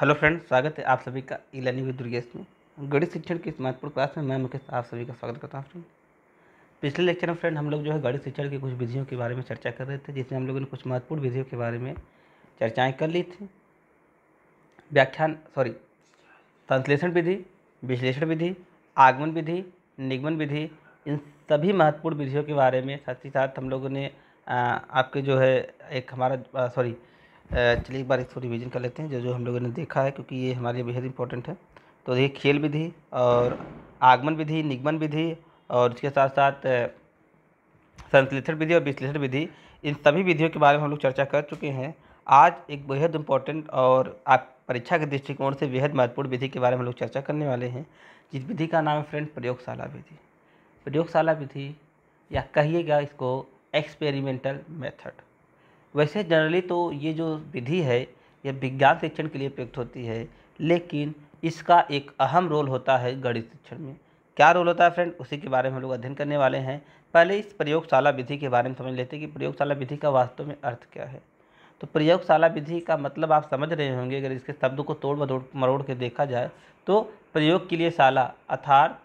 Hello friend स्वागत है आप सभी का ई लर्निंग विद दुर्गेश में गणित शिक्षण की इस महत्वपूर्ण क्लास में मैं मुकेश आप सभी का स्वागत करता हूँ फ्रेंड पिछले लेक्चर में फ्रेंड हम लोग जो है गणित शिक्षण की कुछ विधियों के बारे में चर्चा कर रहे थे जिसमें हम लोगों ने कुछ महत्वपूर्ण विधियों के बारे में चर्चाएँ कर ली थी व्याख्यान सॉरी संश्लेषण विधि विश्लेषण विधि आगमन विधि निगमन विधि इन सभी महत्वपूर्ण विधियों के बारे में साथ ही साथ हम लोगों ने आपके जो है एक हमारा सॉरी चलिए एक बार इसको रिविज़न कर लेते हैं जो जो हम लोगों ने देखा है क्योंकि ये हमारे लिए बेहद इंपॉर्टेंट है तो देखिए खेल विधि और आगमन विधि निगमन विधि और इसके साथ साथ संश्लेषण विधि और विश्लेषण विधि इन सभी विधियों के बारे में हम लोग चर्चा कर चुके हैं आज एक बेहद इंपॉर्टेंट और आप परीक्षा के दृष्टिकोण से बेहद महत्वपूर्ण विधि के बारे में हम लोग चर्चा करने वाले हैं जिस विधि का नाम है फ्रेंड प्रयोगशाला विधि प्रयोगशाला विधि या कहिएगा इसको एक्सपेरिमेंटल मेथड वैसे जनरली तो ये जो विधि है यह विज्ञान शिक्षण के लिए प्रयुक्त होती है लेकिन इसका एक अहम रोल होता है गणित शिक्षण में क्या रोल होता है फ्रेंड उसी के बारे में हम लोग अध्ययन करने वाले हैं पहले इस प्रयोगशाला विधि के बारे में समझ लेते हैं कि प्रयोगशाला विधि का वास्तव में अर्थ क्या है तो प्रयोगशाला विधि का मतलब आप समझ रहे होंगे अगर इसके शब्द को तोड़ मरोड़ मरोड़ के देखा जाए तो प्रयोग के लिए शाला अर्थात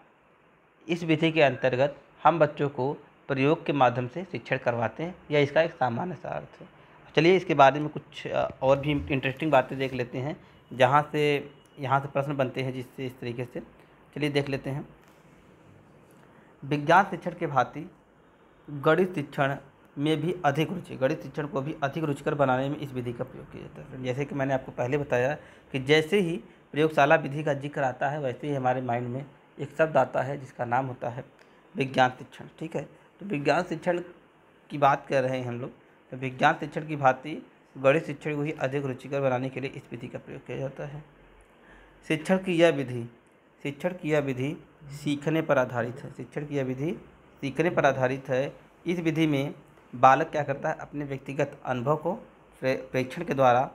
इस विधि के अंतर्गत हम बच्चों को प्रयोग के माध्यम से शिक्षण करवाते हैं या इसका एक सामान्य सा अर्थ है चलिए इसके बारे में कुछ और भी इंटरेस्टिंग बातें देख लेते हैं जहाँ से यहाँ से प्रश्न बनते हैं जिससे इस तरीके से चलिए देख लेते हैं विज्ञान शिक्षण के भांति गणित शिक्षण में भी अधिक रुचि गणित शिक्षण को भी अधिक रुचिकर बनाने में इस विधि का प्रयोग किया जाता है जैसे कि मैंने आपको पहले बताया कि जैसे ही प्रयोगशाला विधि का जिक्र आता है वैसे ही हमारे माइंड में एक शब्द आता है जिसका नाम होता है विज्ञान शिक्षण ठीक है तो विज्ञान शिक्षण की बात कर रहे हैं हम लोग तो विज्ञान शिक्षण की भांति गणित शिक्षण को ही अधिक रुचिकर बनाने के लिए इस विधि का प्रयोग किया जाता है शिक्षण की यह विधि शिक्षण की यह विधि सीखने पर आधारित है शिक्षण की यह विधि सीखने पर आधारित है इस विधि में बालक क्या करता है अपने व्यक्तिगत अनुभव को प्रेक्षण के द्वारा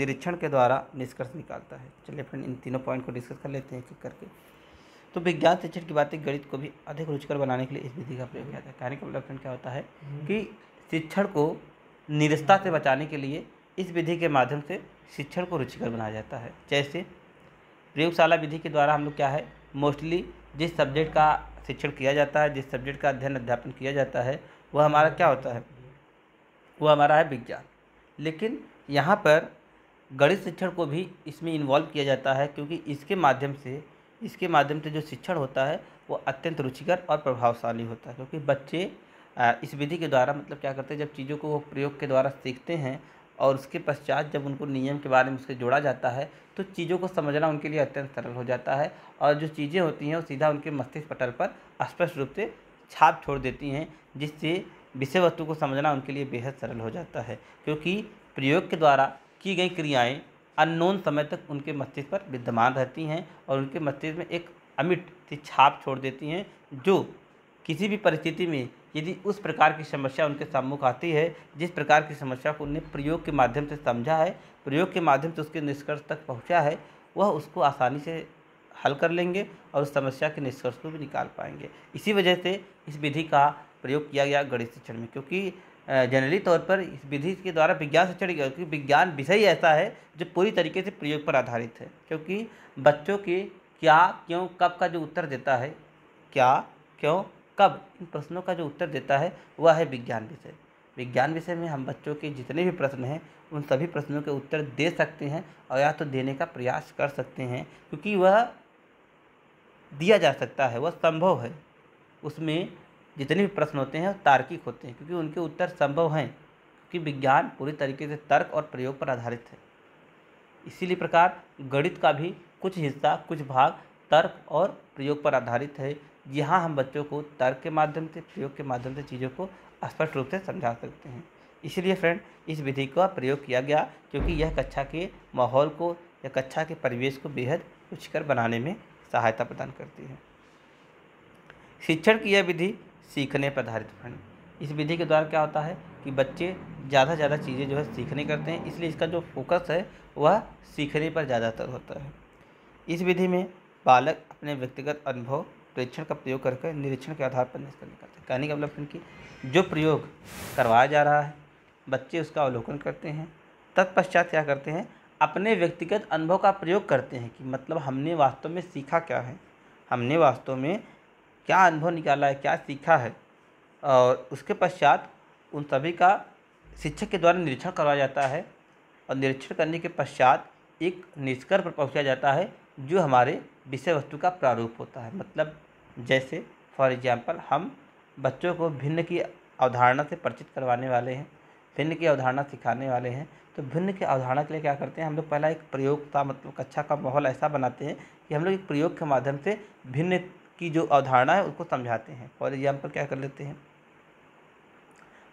निरीक्षण के द्वारा निष्कर्ष निकालता है चलिए फ्रेंड इन तीनों पॉइंट को डिस्कस कर लेते हैं क्लिक करके तो विज्ञान शिक्षण की बातें गणित को भी अधिक रुचिकर बनाने के लिए इस विधि का प्रयोग किया जाता है कहने का मतलब फ्रेंड क्या होता है हम्म। कि शिक्षण को निरस्ता से बचाने के लिए इस विधि के माध्यम से शिक्षण को रुचिकर बनाया जाता है जैसे प्रयोगशाला विधि के द्वारा हम लोग क्या है मोस्टली जिस सब्जेक्ट का शिक्षण किया जाता है जिस सब्जेक्ट का अध्ययन अध्यापन किया जाता है वह हमारा क्या होता है वह हमारा है विज्ञान लेकिन यहाँ पर गणित शिक्षण को भी इसमें इन्वॉल्व किया जाता है क्योंकि इसके माध्यम से इसके माध्यम से जो शिक्षण होता है वो अत्यंत रुचिकर और प्रभावशाली होता है क्योंकि बच्चे इस विधि के द्वारा मतलब क्या करते हैं जब चीज़ों को वो प्रयोग के द्वारा सीखते हैं और उसके पश्चात जब उनको नियम के बारे में उससे जोड़ा जाता है तो चीज़ों को समझना उनके लिए अत्यंत सरल हो जाता है और जो चीज़ें होती हैं वो सीधा उनके मस्तिष्क पटल पर स्पष्ट रूप से छाप छोड़ देती हैं जिससे विषय वस्तु को समझना उनके लिए बेहद सरल हो जाता है क्योंकि प्रयोग के द्वारा की गई क्रियाएँ अननोन समय तक उनके मस्तिष्क पर विद्यमान रहती हैं और उनके मस्तिष्क में एक अमिट सी छाप छोड़ देती हैं जो किसी भी परिस्थिति में यदि उस प्रकार की समस्या उनके सम्मुख आती है जिस प्रकार की समस्या को उन्हें प्रयोग के माध्यम से समझा है प्रयोग के माध्यम से उसके निष्कर्ष तक पहुंचा है वह उसको आसानी से हल कर लेंगे और उस समस्या के निष्कर्ष को भी निकाल पाएंगे इसी वजह से इस विधि का प्रयोग किया गया गणित शिक्षण में क्योंकि जनरली तौर पर इस विधि के द्वारा विज्ञान शिक्षण क्योंकि विज्ञान विषय ऐसा है जो पूरी तरीके से प्रयोग पर आधारित है क्योंकि बच्चों के क्या क्यों कब का जो उत्तर देता है क्या क्यों कब इन प्रश्नों का जो उत्तर देता है वह है विज्ञान विषय विज्ञान विषय में हम बच्चों के जितने भी प्रश्न हैं उन सभी प्रश्नों के उत्तर दे सकते हैं और या तो देने का प्रयास कर सकते हैं क्योंकि वह दिया जा सकता है वह संभव है उसमें जितने भी प्रश्न होते हैं तार्किक होते हैं क्योंकि उनके उत्तर संभव हैं क्योंकि विज्ञान पूरी तरीके से तर्क और प्रयोग पर आधारित है इसीलिए प्रकार गणित का भी कुछ हिस्सा कुछ भाग तर्क और प्रयोग पर आधारित है यहाँ हम बच्चों को तर्क के माध्यम से प्रयोग के माध्यम से चीज़ों को स्पष्ट रूप से समझा सकते हैं इसलिए फ्रेंड इस विधि का प्रयोग किया गया क्योंकि यह कक्षा के माहौल को या कक्षा के परिवेश को बेहद रुचिकर बनाने में सहायता प्रदान करती है शिक्षण की यह विधि सीखने पर आधारित फ्रेंड इस विधि के द्वारा क्या होता है कि बच्चे ज़्यादा से ज़्यादा चीज़ें जो है सीखने करते हैं इसलिए इसका जो फोकस है वह सीखने पर ज़्यादातर होता है इस विधि में बालक अपने व्यक्तिगत अनुभव प्रेक्षण का प्रयोग करके निरीक्षण के आधार पर निष्कर्ष निकालते हैं कहने का मतलब कि जो प्रयोग करवाया जा रहा है बच्चे उसका अवलोकन करते हैं तत्पश्चात क्या करते हैं अपने व्यक्तिगत अनुभव का प्रयोग करते हैं कि मतलब हमने वास्तव में सीखा क्या है हमने वास्तव में क्या अनुभव निकाला है क्या सीखा है और उसके पश्चात उन सभी का शिक्षक के द्वारा निरीक्षण करवाया जाता है और निरीक्षण करने के पश्चात एक निष्कर्ष पर पहुँचा जाता है जो हमारे विषय वस्तु का प्रारूप होता है मतलब जैसे फॉर एग्ज़ाम्पल हम बच्चों को भिन्न की अवधारणा से परिचित करवाने वाले हैं भिन्न की अवधारणा सिखाने वाले हैं तो भिन्न की अवधारणा के लिए क्या करते हैं हम लोग पहला एक प्रयोग का मतलब कक्षा का माहौल ऐसा बनाते हैं कि हम लोग एक प्रयोग के माध्यम से भिन्न की जो अवधारणा है उसको समझाते हैं फॉर एग्ज़ाम्पल क्या कर लेते हैं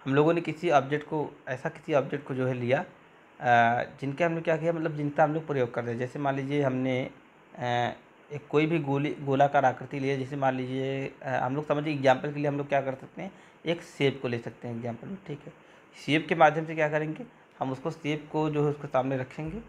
हम लोगों ने किसी ऑब्जेक्ट को ऐसा किसी ऑब्जेक्ट को जो है लिया जिनके हमने क्या किया मतलब जिनका हम लोग प्रयोग कर रहे हैं जैसे मान लीजिए हमने एक कोई भी गोली गोलाकार आकृति लिए जैसे मान लीजिए हम लोग समझिए एग्जाम्पल के लिए हम लोग क्या कर सकते हैं एक सेब को ले सकते हैं एग्जाम्पल में ठीक है सेब के माध्यम से क्या करेंगे हम उसको सेब को जो है उसके सामने रखेंगे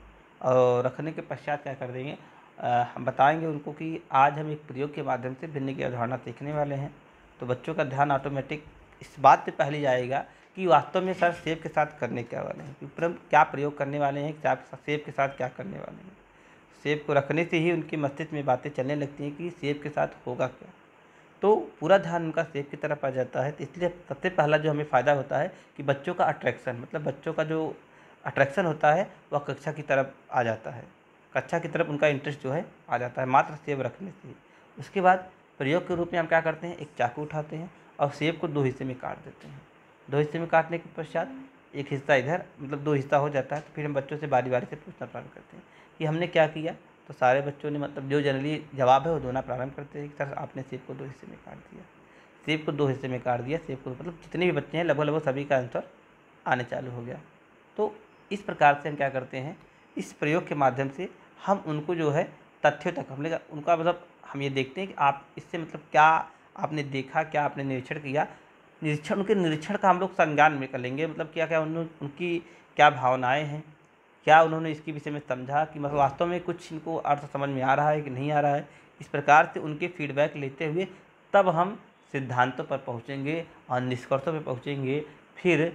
और रखने के पश्चात क्या कर देंगे आ, हम बताएंगे उनको कि आज हम एक प्रयोग के माध्यम से भिन्न की अवधारणा सीखने वाले हैं तो बच्चों का ध्यान ऑटोमेटिक इस बात पर पहले जाएगा कि वास्तव में सर सेब के साथ करने क्या वाले हैं क्या प्रयोग करने वाले हैं क्या सेब के साथ क्या करने वाले हैं सेब को रखने से ही उनके मस्तिष्क में बातें चलने लगती हैं कि सेब के साथ होगा क्या तो पूरा ध्यान उनका सेब की तरफ आ जाता है तो इसलिए सबसे पहला जो हमें फ़ायदा होता है कि बच्चों का अट्रैक्शन मतलब बच्चों का जो अट्रैक्शन होता है वह कक्षा की तरफ आ जाता है कक्षा की तरफ उनका इंटरेस्ट जो है आ जाता है मात्र सेब रखने से उसके बाद प्रयोग के रूप में हम क्या करते हैं एक चाकू उठाते हैं और सेब को दो हिस्से में काट देते हैं दो हिस्से में काटने के पश्चात एक हिस्सा इधर मतलब दो हिस्सा हो जाता है तो फिर हम बच्चों से बारी बारी से पूछना प्रारंभ करते हैं कि हमने क्या किया तो सारे बच्चों ने मतलब जो जनरली जवाब है वो दोना प्रारंभ करते हैं कि सर आपने सेब को दो हिस्से में काट दिया सेब को दो हिस्से में काट दिया सेब को मतलब जितने भी बच्चे हैं लगभग लगभग सभी का आंसर आने चालू हो गया तो इस प्रकार से हम क्या करते हैं इस प्रयोग के माध्यम से हम उनको जो है तथ्यों तक हमने उनका मतलब हम ये देखते हैं कि आप इससे मतलब क्या आपने देखा क्या आपने निरीक्षण किया निरीक्षण उनके निरीक्षण का हम लोग संज्ञान में कर लेंगे मतलब क्या क्या उन्होंने उनकी क्या भावनाएं हैं क्या उन्होंने इसके विषय में समझा कि मतलब वास्तव में कुछ इनको अर्थ समझ में आ रहा है कि नहीं आ रहा है इस प्रकार से उनके फीडबैक लेते हुए तब हम सिद्धांतों पर पहुँचेंगे और निष्कर्षों पर पहुँचेंगे फिर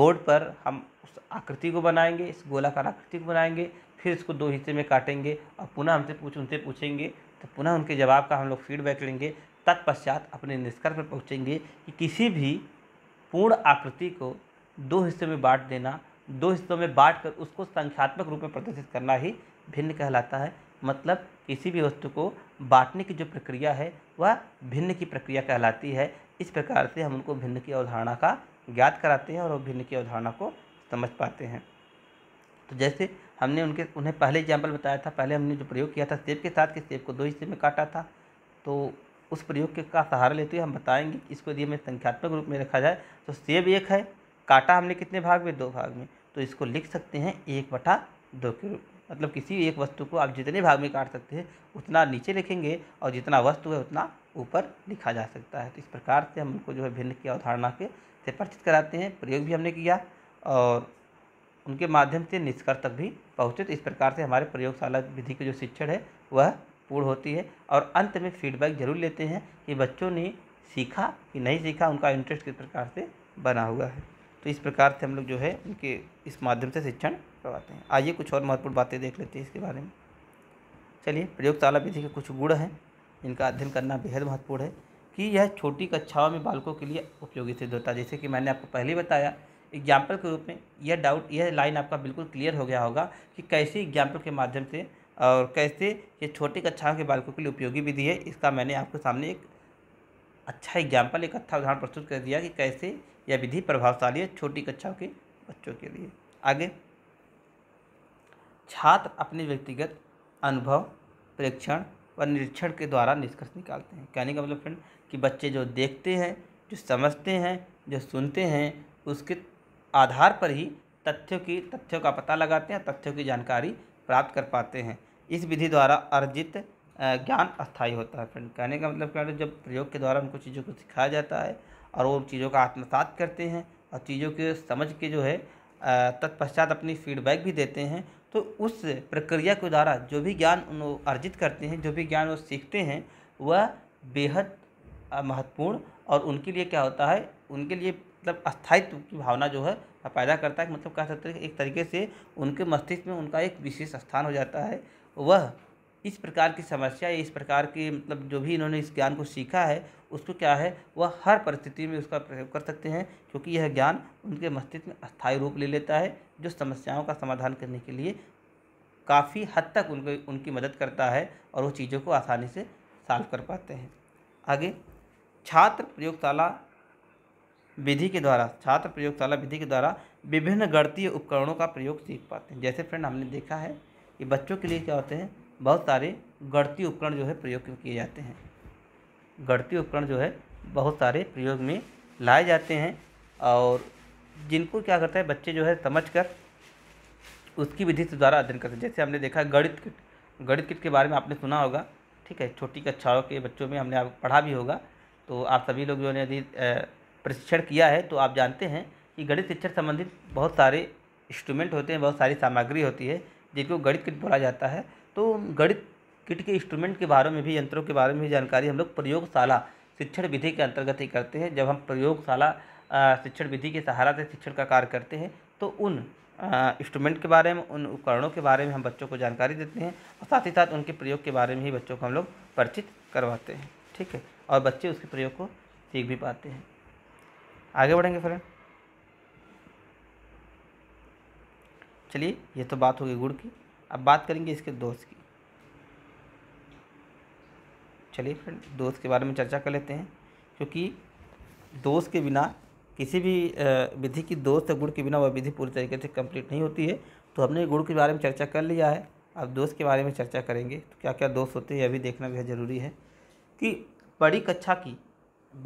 बोर्ड पर हम उस आकृति को बनाएंगे इस गोलाकार आकृति को बनाएंगे फिर इसको दो हिस्से में काटेंगे और पुनः हमसे पूछ उनसे पूछेंगे तो पुनः उनके जवाब का हम लोग फीडबैक लेंगे तत्पश्चात अपने निष्कर्ष पर पहुँचेंगे कि किसी भी पूर्ण आकृति को दो हिस्सों में बांट देना दो हिस्सों में बांट कर उसको संख्यात्मक रूप में प्रदर्शित करना ही भिन्न कहलाता है मतलब किसी भी वस्तु को बांटने की जो प्रक्रिया है वह भिन्न की प्रक्रिया कहलाती है इस प्रकार से हम उनको भिन्न की अवधारणा का ज्ञात कराते हैं और भिन्न की अवधारणा को समझ पाते हैं तो जैसे हमने उनके उन्हें पहले एग्जाम्पल बताया था पहले हमने जो प्रयोग किया था सेब के साथ के सेब को दो हिस्से में काटा था तो उस प्रयोग के का सहारा लेते हुए हम बताएंगे कि इसको यदि हमें संख्यात्मक रूप में रखा जाए तो सेब एक है काटा हमने कितने भाग में दो भाग में तो इसको लिख सकते हैं एक बटा दो के रूप मतलब किसी एक वस्तु को आप जितने भाग में काट सकते हैं उतना नीचे लिखेंगे और जितना वस्तु है उतना ऊपर लिखा जा सकता है तो इस प्रकार से हम उनको जो है भिन्न की अवधारणा के से परिचित कराते हैं प्रयोग भी हमने किया और उनके माध्यम से निष्कर्ष तक भी पहुँचे तो इस प्रकार से हमारे प्रयोगशाला विधि के जो शिक्षण है वह पूर्ण होती है और अंत में फीडबैक जरूर लेते हैं कि बच्चों ने सीखा कि नहीं सीखा उनका इंटरेस्ट किस प्रकार से बना हुआ है तो इस प्रकार से हम लोग जो है उनके इस माध्यम से शिक्षण करवाते हैं आइए कुछ और महत्वपूर्ण बातें देख लेते हैं इसके बारे में चलिए प्रयोगशाला विधि के कुछ गुण हैं इनका अध्ययन करना बेहद महत्वपूर्ण है कि यह छोटी कक्षाओं में बालकों के लिए उपयोगी सिद्ध होता है जैसे कि मैंने आपको पहले बताया एग्जाम्पल के रूप में यह डाउट यह लाइन आपका बिल्कुल क्लियर हो गया होगा कि कैसे एग्जाम्पल के माध्यम से और कैसे ये छोटी कक्षाओं के बालकों के लिए उपयोगी विधि है इसका मैंने आपके सामने एक अच्छा एग्जाम्पल एक अच्छा उदाहरण प्रस्तुत कर दिया कि कैसे यह विधि प्रभावशाली है छोटी कक्षाओं के बच्चों के लिए आगे छात्र अपने व्यक्तिगत अनुभव परीक्षण व निरीक्षण के द्वारा निष्कर्ष निकालते हैं कहने का मतलब फ्रेंड कि बच्चे जो देखते हैं जो समझते हैं जो सुनते हैं उसके आधार पर ही तथ्यों की तथ्यों का पता लगाते हैं तथ्यों की जानकारी प्राप्त कर पाते हैं इस विधि द्वारा अर्जित ज्ञान अस्थायी होता है फ्रेंड कहने का मतलब क्या है जब प्रयोग के द्वारा उनको चीज़ों को सिखाया जाता है और वो चीज़ों का आत्मसात करते हैं और चीज़ों के समझ के जो है तत्पश्चात अपनी फीडबैक भी देते हैं तो उस प्रक्रिया के द्वारा जो भी ज्ञान उन अर्जित करते हैं जो भी ज्ञान वो सीखते हैं वह बेहद महत्वपूर्ण और उनके लिए क्या होता है उनके लिए मतलब अस्थायित्व की भावना जो है पैदा करता है मतलब कह सकते हैं एक तरीके से उनके मस्तिष्क में उनका एक विशेष स्थान हो जाता है वह इस प्रकार की समस्या इस प्रकार की मतलब जो भी इन्होंने इस ज्ञान को सीखा है उसको क्या है वह हर परिस्थिति में उसका प्रयोग कर सकते हैं क्योंकि यह ज्ञान उनके मस्तिष्क में अस्थायी रूप ले लेता है जो समस्याओं का समाधान करने के लिए काफ़ी हद तक उनको उनकी मदद करता है और वो चीज़ों को आसानी से साल्व कर पाते हैं आगे छात्र प्रयोगशाला विधि के द्वारा छात्र प्रयोगशाला विधि के द्वारा विभिन्न गणतीय उपकरणों का प्रयोग सीख पाते हैं जैसे फ्रेंड हमने देखा है ये बच्चों के लिए क्या होते हैं बहुत सारे गणती उपकरण जो है प्रयोग किए जाते हैं गढ़ती उपकरण जो है बहुत सारे प्रयोग में लाए जाते हैं और जिनको क्या करते हैं बच्चे जो है समझ कर उसकी विधि से द्वारा अध्ययन करते हैं जैसे हमने देखा गणित किट गणित किट के बारे में आपने सुना होगा ठीक है छोटी कक्षाओं के बच्चों में हमने आप पढ़ा भी होगा तो आप सभी लोग जो ने यदि प्रशिक्षण किया है तो आप जानते हैं कि गणित शिक्षण संबंधित बहुत सारे इंस्ट्रूमेंट होते हैं बहुत सारी सामग्री होती है जिनको गणित किट बोला जाता है तो गणित किट के इंस्ट्रूमेंट के बारे में भी यंत्रों के बारे में भी जानकारी हम लोग प्रयोगशाला शिक्षण विधि के अंतर्गत ही करते हैं जब हम प्रयोगशाला शिक्षण विधि के सहारा से शिक्षण का कार्य करते हैं तो उन इंस्ट्रूमेंट के बारे में उन उपकरणों के बारे में हम बच्चों को जानकारी देते हैं और साथ ही साथ उनके प्रयोग के बारे में ही बच्चों को हम लोग परिचित करवाते हैं ठीक है और बच्चे उसके प्रयोग को सीख भी पाते हैं आगे बढ़ेंगे फ्रेंड चलिए ये तो बात होगी गुड़ की अब बात करेंगे इसके दोस्त की चलिए फ्रेंड दोस्त के बारे में चर्चा कर लेते हैं क्योंकि दोस्त के बिना किसी भी विधि की दोस्त गुड़ के बिना वह विधि पूरी तरीके से कंप्लीट नहीं होती है तो हमने गुड़ के बारे में चर्चा कर लिया है अब दोस्त के बारे में चर्चा करेंगे तो क्या क्या दोस्त होते हैं यह भी देखना बेहद ज़रूरी है कि बड़ी कक्षा की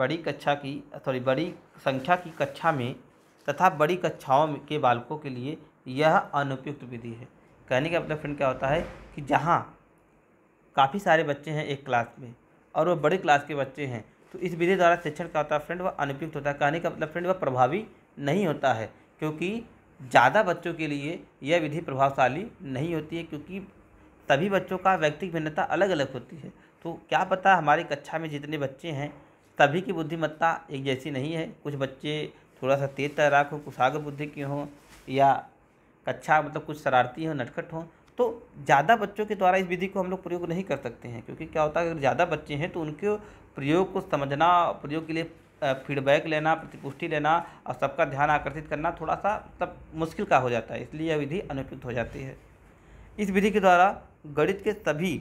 बड़ी कक्षा की सॉरी बड़ी संख्या की कक्षा में तथा बड़ी कक्षाओं के बालकों के लिए यह अनुपयुक्त विधि है कहने का मतलब फ्रेंड क्या होता है कि जहाँ काफ़ी सारे बच्चे हैं एक क्लास में और वह बड़े क्लास के बच्चे हैं तो इस विधि द्वारा शिक्षण क्या होता है फ्रेंड वह अनुपयुक्त होता है कहने का मतलब फ्रेंड वह प्रभावी नहीं होता है क्योंकि ज़्यादा बच्चों के लिए यह विधि प्रभावशाली नहीं होती है क्योंकि सभी बच्चों का व्यक्तिक भिन्नता अलग अलग होती है तो क्या पता हमारी कक्षा में जितने बच्चे हैं सभी की बुद्धिमत्ता एक जैसी नहीं है कुछ बच्चे थोड़ा सा तेज तैराक हो कुछ आगे बुद्धि के हों या कक्षा मतलब कुछ शरारती हो नटखट हो तो ज़्यादा बच्चों के द्वारा इस विधि को हम लोग प्रयोग नहीं कर सकते हैं क्योंकि क्या होता है अगर ज़्यादा बच्चे हैं तो उनके प्रयोग को समझना प्रयोग के लिए फीडबैक लेना प्रतिपुष्टि लेना और सबका ध्यान आकर्षित करना थोड़ा सा मतलब मुश्किल का हो जाता है इसलिए यह विधि अनुपयुक्त हो जाती है इस विधि के द्वारा गणित के सभी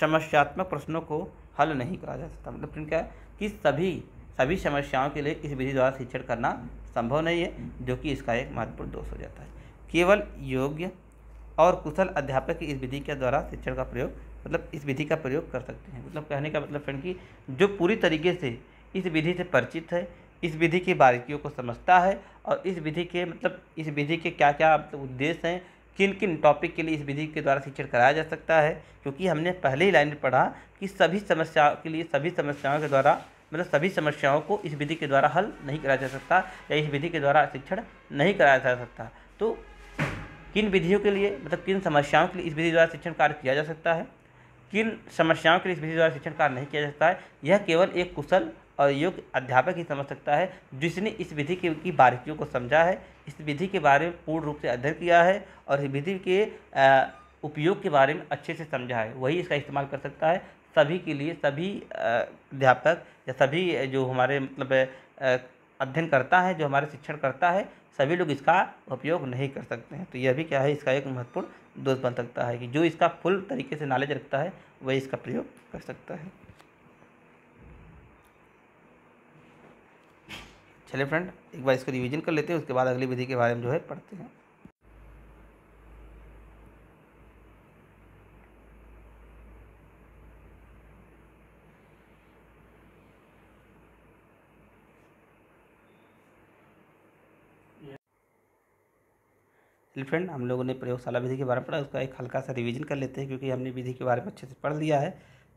समस्यात्मक प्रश्नों को हल नहीं करा जा सकता मतलब प्रिंट क्या है कि सभी सभी समस्याओं के लिए इस विधि द्वारा शिक्षण करना संभव नहीं है जो कि इसका एक महत्वपूर्ण दोष हो जाता है केवल योग्य और कुशल अध्यापक इस विधि के द्वारा शिक्षण का प्रयोग मतलब इस विधि का प्रयोग कर सकते हैं मतलब कहने का मतलब फ्रेंड कि जो पूरी तरीके से इस विधि से परिचित है इस विधि की बारीकियों को समझता है और इस विधि के मतलब इस विधि के क्या क्या मतलब उद्देश्य हैं किन किन टॉपिक के लिए इस विधि के द्वारा शिक्षण कराया जा सकता है क्योंकि हमने पहले ही लाइन में पढ़ा कि सभी समस्याओं के लिए सभी समस्याओं के द्वारा मतलब सभी समस्याओं को इस विधि के द्वारा हल नहीं कराया जा सकता या इस विधि के द्वारा शिक्षण नहीं कराया जा सकता तो किन विधियों के लिए मतलब किन समस्याओं के लिए इस विधि द्वारा शिक्षण कार्य किया जा सकता है किन समस्याओं के लिए इस विधि द्वारा शिक्षण कार्य नहीं किया जा सकता है यह केवल एक कुशल और योग्य अध्यापक ही समझ सकता है जिसने इस विधि के की बारीकियों को समझा है इस विधि के बारे में पूर्ण रूप से अध्ययन किया है और इस विधि के उपयोग के बारे में अच्छे से समझा है वही इसका इस्तेमाल कर सकता है सभी के लिए सभी अध्यापक या सभी जो हमारे मतलब अध्ययन करता है जो हमारे शिक्षण करता है सभी लोग इसका उपयोग नहीं कर सकते हैं तो यह भी क्या है इसका एक महत्वपूर्ण दोष बन सकता है कि जो इसका फुल तरीके से नॉलेज रखता है वह इसका प्रयोग कर सकता है चलिए फ्रेंड एक बार इसको रिवीजन कर लेते हैं उसके बाद अगली विधि के बारे में जो है पढ़ते हैं फ्रेंड हम लोगों ने प्रयोगशाला विधि के बारे में पढ़ा उसका एक हल्का सा रिवीजन कर लेते हैं क्योंकि हमने विधि के बारे में अच्छे से पढ़ लिया है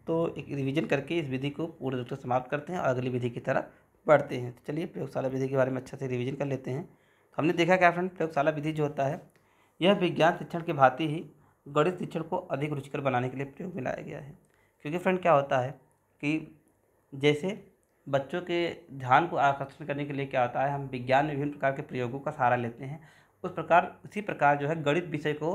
तो एक रिवीजन करके इस विधि को पूरे रूप से समाप्त करते हैं और अगली विधि की तरह बढ़ते हैं तो चलिए प्रयोगशाला विधि के बारे में अच्छे से रिविजन कर लेते हैं तो हमने देखा क्या फ्रेंड प्रयोगशाला विधि जो होता है यह विज्ञान शिक्षण के भांति ही गणित शिक्षण को अधिक रुचिकर बनाने के लिए प्रयोग में लाया गया है क्योंकि फ्रेंड क्या होता है कि जैसे बच्चों के ध्यान को आकर्षण करने के लिए क्या होता है हम विज्ञान में विभिन्न प्रकार के प्रयोगों का सहारा लेते हैं उस प्रकार उसी प्रकार जो है गणित विषय को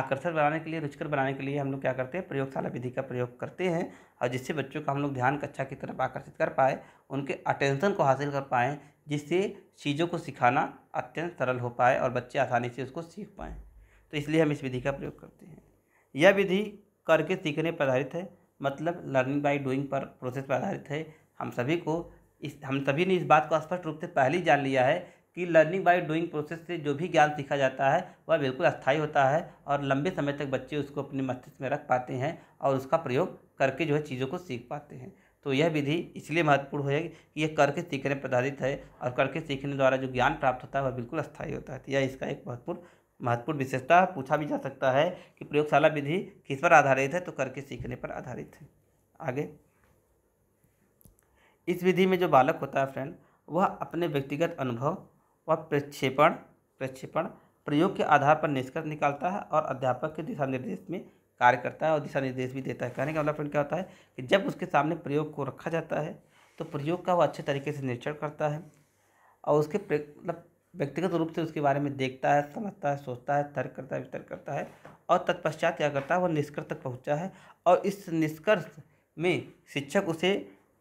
आकर्षक बनाने के लिए रुचकर बनाने के लिए हम लोग क्या करते हैं प्रयोगशाला विधि का प्रयोग करते हैं और जिससे बच्चों का हम लोग ध्यान कक्षा की तरफ आकर्षित कर पाए उनके अटेंशन को हासिल कर पाएँ जिससे चीज़ों को सिखाना अत्यंत सरल हो पाए और बच्चे आसानी से उसको सीख पाएँ तो इसलिए हम इस विधि का प्रयोग करते हैं यह विधि करके सीखने पर आधारित है मतलब लर्निंग बाय डूइंग पर प्रोसेस पर आधारित है हम सभी को इस हम सभी ने इस बात को स्पष्ट रूप से पहले ही जान लिया है कि लर्निंग बाय डूइंग प्रोसेस से जो भी ज्ञान सीखा जाता है वह बिल्कुल स्थायी होता है और लंबे समय तक बच्चे उसको अपने मस्तिष्क में रख पाते हैं और उसका प्रयोग करके जो है चीज़ों को सीख पाते हैं तो यह विधि इसलिए महत्वपूर्ण है कि यह करके सीखने पर आधारित है और करके सीखने द्वारा जो ज्ञान प्राप्त होता है वह बिल्कुल अस्थायी होता है तो यह इसका एक महत्वपूर्ण महत्वपूर्ण विशेषता पूछा भी जा सकता है कि प्रयोगशाला विधि किस पर आधारित है तो करके सीखने पर आधारित है आगे इस विधि में जो बालक होता है फ्रेंड वह अपने व्यक्तिगत अनुभव वह प्रक्षेपण प्रक्षेपण प्रयोग के आधार पर निष्कर्ष निकालता है और अध्यापक के दिशा निर्देश में कार्य करता है और दिशा निर्देश भी देता है कहने का मतलब फ्रेंड क्या होता है कि जब उसके सामने प्रयोग को रखा जाता है तो प्रयोग का वह अच्छे तरीके से निरीक्षण करता है और उसके मतलब व्यक्तिगत रूप से उसके बारे में देखता है समझता है सोचता है तर्क करता है वितर्क करता है और तत्पश्चात क्या करता है वह निष्कर्ष तक पहुँचा है और इस निष्कर्ष में शिक्षक उसे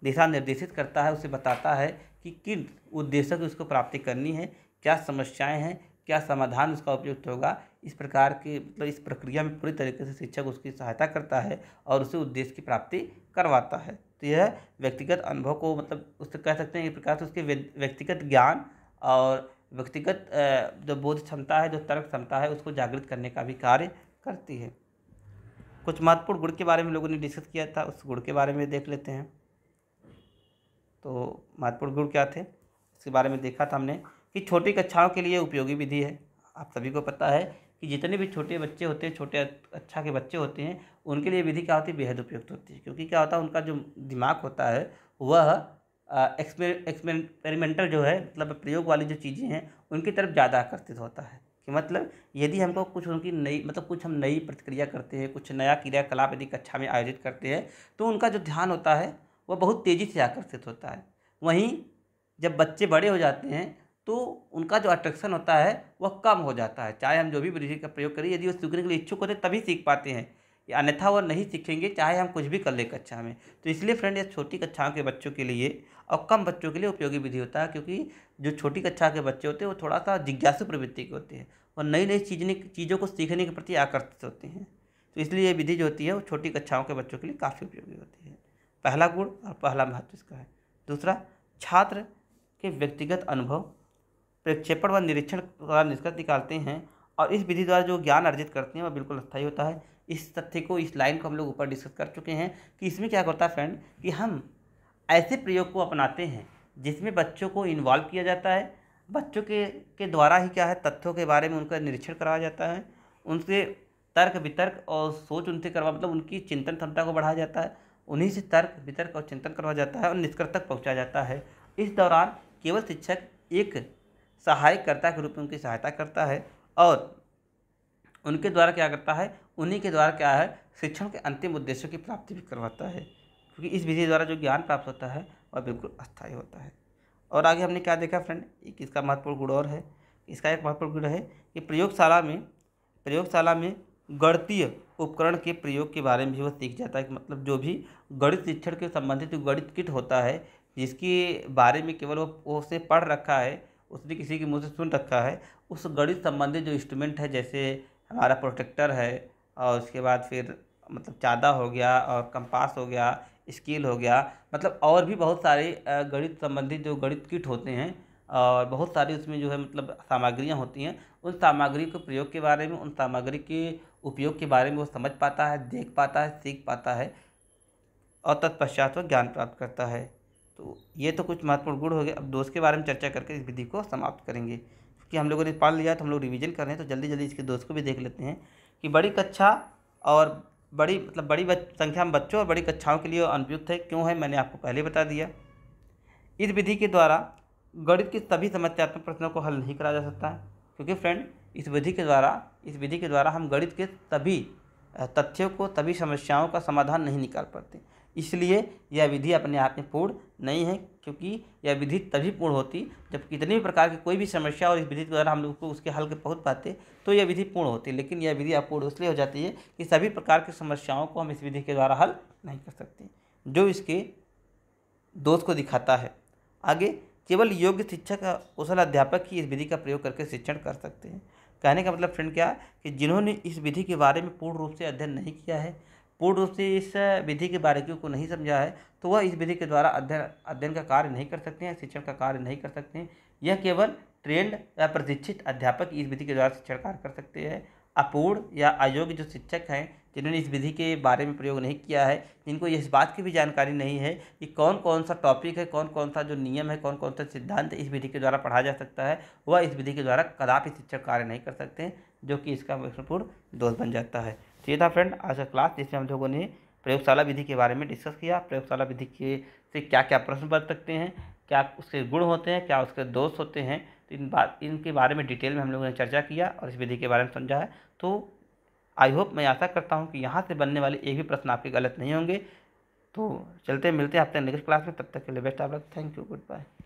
दिशा निर्देशित करता है उसे बताता है कि किन उद्देश्यों की उसको प्राप्ति करनी है क्या समस्याएं हैं क्या समाधान उसका उपयुक्त होगा इस प्रकार के मतलब इस प्रक्रिया में पूरी तरीके से शिक्षक उसकी सहायता करता है और उसे उद्देश्य की प्राप्ति करवाता है तो यह व्यक्तिगत अनुभव को मतलब उससे कह सकते हैं एक प्रकार से उसके व्यक्तिगत ज्ञान और व्यक्तिगत जो बोध क्षमता है जो तर्क क्षमता है उसको जागृत करने का भी कार्य करती है कुछ महत्वपूर्ण गुण के बारे में लोगों ने डिस्कस किया था उस गुण के बारे में देख लेते हैं तो महत्वपूर्ण गुण क्या थे इसके बारे में देखा था हमने कि छोटी कक्षाओं के लिए उपयोगी विधि है आप सभी को पता है कि जितने भी छोटे बच्चे होते हैं छोटे अच्छा के बच्चे होते हैं उनके लिए विधि क्या होती है बेहद उपयुक्त होती है क्योंकि क्या होता है उनका जो दिमाग होता है वह एक्सपेरिमेंटल जो है मतलब प्रयोग वाली जो चीज़ें हैं उनकी तरफ ज़्यादा आकर्षित होता है कि मतलब यदि हमको कुछ उनकी नई मतलब कुछ हम नई प्रतिक्रिया करते हैं कुछ नया क्रियाकलाप यदि कक्षा में आयोजित करते हैं तो उनका जो ध्यान होता है वह बहुत तेज़ी से आकर्षित होता है वहीं जब बच्चे बड़े हो जाते हैं तो उनका जो अट्रैक्शन होता है वह कम हो जाता है चाहे हम जो भी विधि का प्रयोग करें यदि वो सीखने के लिए इच्छुक होते तभी सीख पाते हैं अन्यथा वह नहीं सीखेंगे चाहे हम कुछ भी कर ले कक्षा में तो इसलिए फ्रेंड यह छोटी कक्षाओं के बच्चों के लिए और कम बच्चों के लिए उपयोगी विधि होता है क्योंकि जो छोटी कक्षा के बच्चे होते हैं वो थोड़ा सा जिज्ञासु प्रवृत्ति के होते हैं और नई नई चीजने चीज़ों को सीखने के प्रति आकर्षित होते हैं तो इसलिए ये विधि जो होती है वो छोटी कक्षाओं के बच्चों के लिए काफ़ी उपयोगी होती है पहला गुण और पहला महत्व इसका है दूसरा छात्र के व्यक्तिगत अनुभव प्रक्षेपण व निरीक्षण द्वारा निष्कर्ष निकालते हैं और इस विधि द्वारा जो ज्ञान अर्जित करते हैं वह बिल्कुल स्थायी होता है इस तथ्य को इस लाइन को हम लोग ऊपर डिस्कस कर चुके हैं कि इसमें क्या करता है फ्रेंड कि हम ऐसे प्रयोग को अपनाते हैं जिसमें बच्चों को इन्वॉल्व किया जाता है बच्चों के के द्वारा ही क्या है तथ्यों के बारे में उनका निरीक्षण कराया जाता है उनसे तर्क वितर्क और सोच उनसे करवा मतलब उनकी चिंतन क्षमता को बढ़ाया जाता है उन्हीं से तर्क वितर्क और चिंतन करवाया जाता है और निष्कर्ष तक पहुँचाया जाता है इस दौरान केवल शिक्षक एक सहायकर्ता के रूप में उनकी सहायता करता है और उनके द्वारा क्या करता है उन्हीं के द्वारा क्या है शिक्षण के अंतिम उद्देश्यों की प्राप्ति भी करवाता है क्योंकि इस विधि द्वारा जो ज्ञान प्राप्त होता है वह बिल्कुल अस्थायी होता है और आगे हमने क्या देखा फ्रेंड एक इसका महत्वपूर्ण गुण और है इसका एक महत्वपूर्ण गुण है कि प्रयोगशाला में प्रयोगशाला में गणतीय उपकरण के प्रयोग के बारे में भी वो सीख जाता है कि मतलब जो भी गणित शिक्षण के संबंधित जो गणित किट होता है जिसके बारे में केवल वो उसे पढ़ रखा है उसने किसी के मुँह से सुन रखा है उस गणित संबंधित जो इंस्ट्रूमेंट है जैसे हमारा प्रोटेक्टर है और उसके बाद फिर मतलब चादा हो गया और कंपास हो गया स्केल हो गया मतलब और भी बहुत सारे गणित संबंधित जो गणित किट होते हैं और बहुत सारी उसमें जो है मतलब सामग्रियाँ होती हैं उन सामग्री के प्रयोग के बारे में उन सामग्री के उपयोग के बारे में वो समझ पाता है देख पाता है सीख पाता है और तत्पश्चात वह ज्ञान प्राप्त करता है तो ये तो कुछ महत्वपूर्ण गुण हो गए अब दोष के बारे में चर्चा करके इस विधि को समाप्त करेंगे क्योंकि हम लोगों ने पढ़ लिया तो हम लोग रिविज़न कर रहे हैं तो जल्दी जल्दी इसके दोष को भी देख लेते हैं कि बड़ी कक्षा और बड़ी मतलब बड़ी संख्या में बच्चों और बड़ी कक्षाओं के लिए अनुपयुक्त है क्यों है मैंने आपको पहले बता दिया इस विधि के द्वारा गणित की सभी समस्यात्मक प्रश्नों को हल नहीं करा जा सकता है क्योंकि फ्रेंड इस विधि के द्वारा इस विधि के द्वारा हम गणित के तभी तथ्यों को तभी समस्याओं का समाधान नहीं निकाल पाते इसलिए यह विधि अपने आप में पूर्ण नहीं है क्योंकि यह विधि तभी पूर्ण होती जब कितने भी प्रकार की कोई भी समस्या और इस विधि के द्वारा हम लोग को उसके हल के पहुँच पाते तो यह विधि पूर्ण होती लेकिन यह विधि अपूर्ण इसलिए हो जाती है कि सभी प्रकार की समस्याओं को हम इस विधि के द्वारा हल नहीं कर सकते जो इसके दोष को दिखाता है आगे केवल योग्य शिक्षक कुशल अध्यापक ही इस विधि का प्रयोग करके शिक्षण कर सकते हैं कहने का मतलब फ्रेंड क्या कि जिन्होंने इस विधि के बारे में पूर्ण रूप से अध्ययन नहीं किया है पूर्ण रूप से इस विधि के बारीकियों को नहीं समझा है तो वह इस विधि के द्वारा अध्ययन अध्ययन का कार्य नहीं कर सकते हैं शिक्षण का कार्य नहीं कर सकते हैं यह केवल ट्रेंड या प्रशिक्षित अध्यापक इस विधि के द्वारा शिक्षण कार्य कर सकते हैं अपूर्ण या अयोग्य जो शिक्षक हैं जिन्होंने इस विधि के बारे में प्रयोग नहीं किया है जिनको इस बात की भी जानकारी नहीं है कि कौन कौन सा टॉपिक है कौन कौन सा जो नियम है कौन कौन सा सिद्धांत इस विधि के द्वारा पढ़ा जा सकता है वह इस विधि के द्वारा कदापि शिक्षक कार्य नहीं कर सकते जो कि इसका महत्वपूर्ण दोष बन जाता है तो ये था फ्रेंड आज का क्लास जिसमें हम लोगों ने प्रयोगशाला विधि के बारे में डिस्कस किया प्रयोगशाला विधि के से क्या क्या प्रश्न बन सकते हैं क्या उसके गुण होते हैं क्या उसके दोष होते हैं तो इन बात इनके बारे में डिटेल में हम लोगों ने चर्चा किया और इस विधि के बारे में समझा है तो आई होप मैं आशा करता हूँ कि यहाँ से बनने वाले एक भी प्रश्न आपके गलत नहीं होंगे तो चलते मिलते हैं आपसे नेक्स्ट क्लास में तब तक के लिए बेस्ट आप लोग थैंक यू गुड बाय